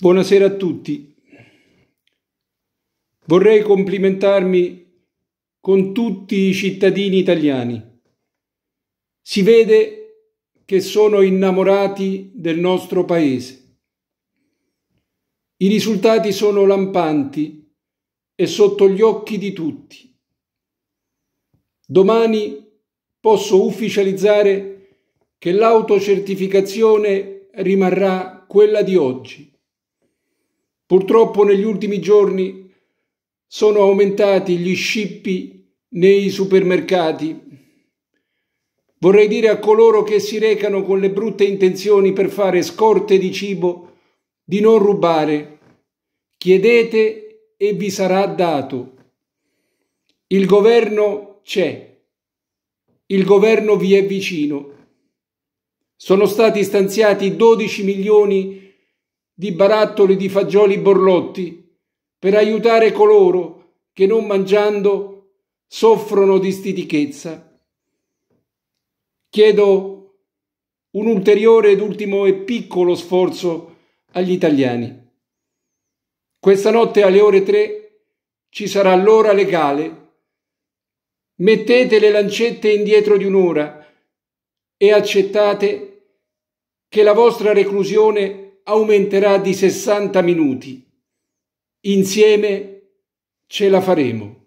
Buonasera a tutti. Vorrei complimentarmi con tutti i cittadini italiani. Si vede che sono innamorati del nostro paese. I risultati sono lampanti e sotto gli occhi di tutti. Domani posso ufficializzare che l'autocertificazione rimarrà quella di oggi Purtroppo negli ultimi giorni sono aumentati gli scippi nei supermercati. Vorrei dire a coloro che si recano con le brutte intenzioni per fare scorte di cibo di non rubare. Chiedete e vi sarà dato. Il governo c'è. Il governo vi è vicino. Sono stati stanziati 12 milioni di di barattoli di fagioli borlotti per aiutare coloro che non mangiando soffrono di stitichezza. Chiedo un ulteriore ed ultimo e piccolo sforzo agli italiani. Questa notte alle ore 3 ci sarà l'ora legale. Mettete le lancette indietro di un'ora e accettate che la vostra reclusione aumenterà di 60 minuti. Insieme ce la faremo.